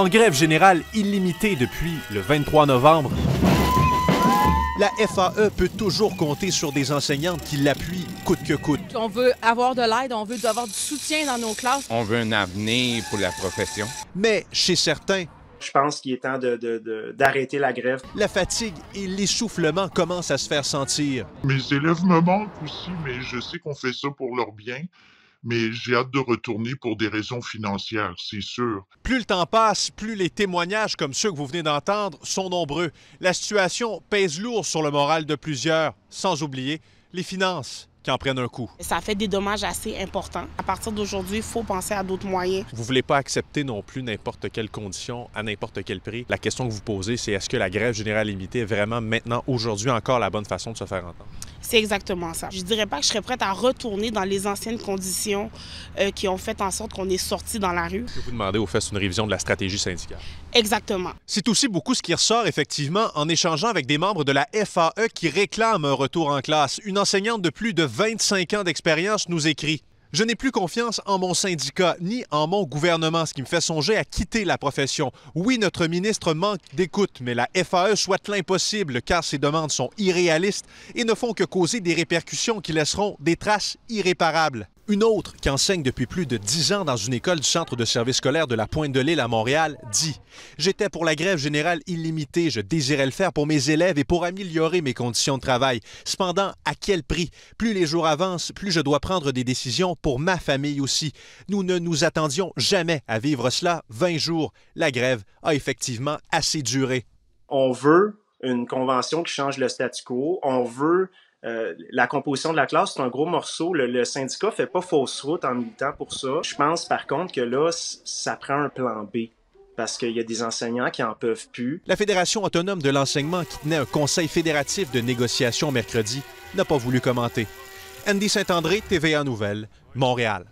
en grève générale illimitée depuis le 23 novembre, la FAE peut toujours compter sur des enseignantes qui l'appuient coûte que coûte. On veut avoir de l'aide, on veut avoir du soutien dans nos classes. On veut un avenir pour la profession. Mais chez certains, je pense qu'il est temps d'arrêter la grève. La fatigue et l'essoufflement commencent à se faire sentir. Mes élèves me manquent aussi, mais je sais qu'on fait ça pour leur bien mais j'ai hâte de retourner pour des raisons financières, c'est sûr. Plus le temps passe, plus les témoignages comme ceux que vous venez d'entendre sont nombreux. La situation pèse lourd sur le moral de plusieurs, sans oublier les finances qui en prennent un coup. Ça fait des dommages assez importants. À partir d'aujourd'hui, il faut penser à d'autres moyens. Vous ne voulez pas accepter non plus n'importe quelle condition, à n'importe quel prix. La question que vous posez, c'est est-ce que la grève générale limitée est vraiment maintenant, aujourd'hui encore, la bonne façon de se faire entendre? C'est exactement ça. Je ne dirais pas que je serais prête à retourner dans les anciennes conditions euh, qui ont fait en sorte qu'on est sorti dans la rue. Vous demander au fait une révision de la stratégie syndicale. Exactement. C'est aussi beaucoup ce qui ressort effectivement en échangeant avec des membres de la FAE qui réclament un retour en classe. Une enseignante de plus de 25 ans d'expérience nous écrit je n'ai plus confiance en mon syndicat ni en mon gouvernement, ce qui me fait songer à quitter la profession. Oui, notre ministre manque d'écoute, mais la FAE souhaite l'impossible car ses demandes sont irréalistes et ne font que causer des répercussions qui laisseront des traces irréparables. Une autre, qui enseigne depuis plus de dix ans dans une école du centre de service scolaire de la Pointe de l'Île à Montréal, dit J'étais pour la grève générale illimitée, je désirais le faire pour mes élèves et pour améliorer mes conditions de travail. Cependant, à quel prix Plus les jours avancent, plus je dois prendre des décisions pour ma famille aussi. Nous ne nous attendions jamais à vivre cela 20 jours. La grève a effectivement assez duré. On veut une convention qui change le statu quo. On veut euh, la composition de la classe, c'est un gros morceau. Le, syndicat fait pas fausse route en militant pour ça. Je pense par contre que là, ça prend un plan B parce qu'il y a des enseignants qui en peuvent plus. La Fédération autonome de l'enseignement, qui tenait un conseil fédératif de négociation mercredi, n'a pas voulu commenter. Andy Saint-André, TVA Nouvelle, Montréal.